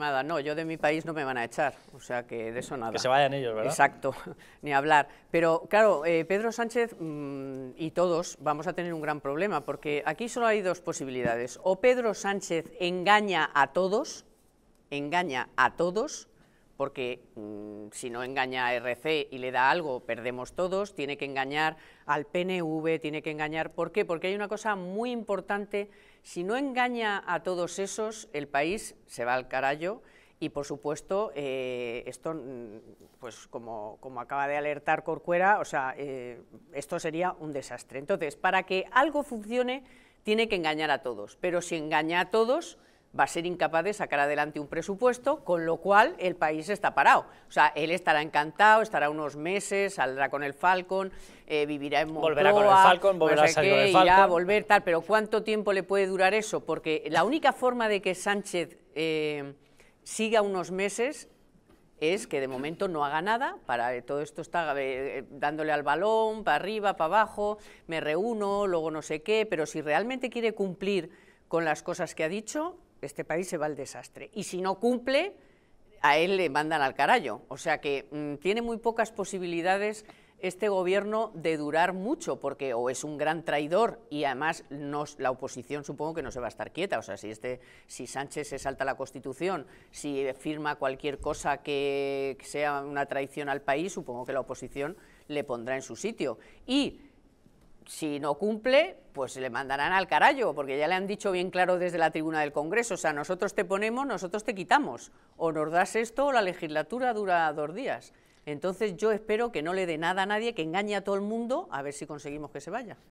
Nada, no, yo de mi país no me van a echar, o sea que de eso nada. Que se vayan ellos, ¿verdad? Exacto, ni hablar. Pero claro, eh, Pedro Sánchez mm, y todos vamos a tener un gran problema, porque aquí solo hay dos posibilidades. O Pedro Sánchez engaña a todos, engaña a todos, porque mm, si no engaña a RC y le da algo, perdemos todos, tiene que engañar al PNV, tiene que engañar, ¿por qué? Porque hay una cosa muy importante, si no engaña a todos esos, el país se va al carallo y por supuesto, eh, esto, mm, pues como, acaba de alertar Corcuera, o sea, eh, esto sería un desastre. Entonces, para que algo funcione, tiene que engañar a todos, pero si engaña a todos, va a ser incapaz de sacar adelante un presupuesto, con lo cual el país está parado. O sea, él estará encantado, estará unos meses, saldrá con el Falcon, eh, vivirá en Moncloa... Volverá con el Falcon, volverá a salir con el Falcon... Irá volver, tal, pero ¿cuánto tiempo le puede durar eso? Porque la única forma de que Sánchez eh, siga unos meses es que de momento no haga nada, para, eh, todo esto está dándole al balón, para arriba, para abajo, me reúno, luego no sé qué, pero si realmente quiere cumplir con las cosas que ha dicho, este país se va al desastre. Y si no cumple, a él le mandan al carajo, O sea que mm, tiene muy pocas posibilidades este gobierno de durar mucho, porque o es un gran traidor y además la oposición supongo que no se va a estar quieta. O sea, si, este, si Sánchez se salta la Constitución, si eh, firma cualquier cosa que, que sea una traición al país, supongo que la oposición le pondrá en su sitio. Y si no cumple, pues le mandarán al carallo, porque ya le han dicho bien claro desde la tribuna del Congreso, o sea, nosotros te ponemos, nosotros te quitamos, o nos das esto o la legislatura dura dos días. Entonces yo espero que no le dé nada a nadie, que engañe a todo el mundo, a ver si conseguimos que se vaya.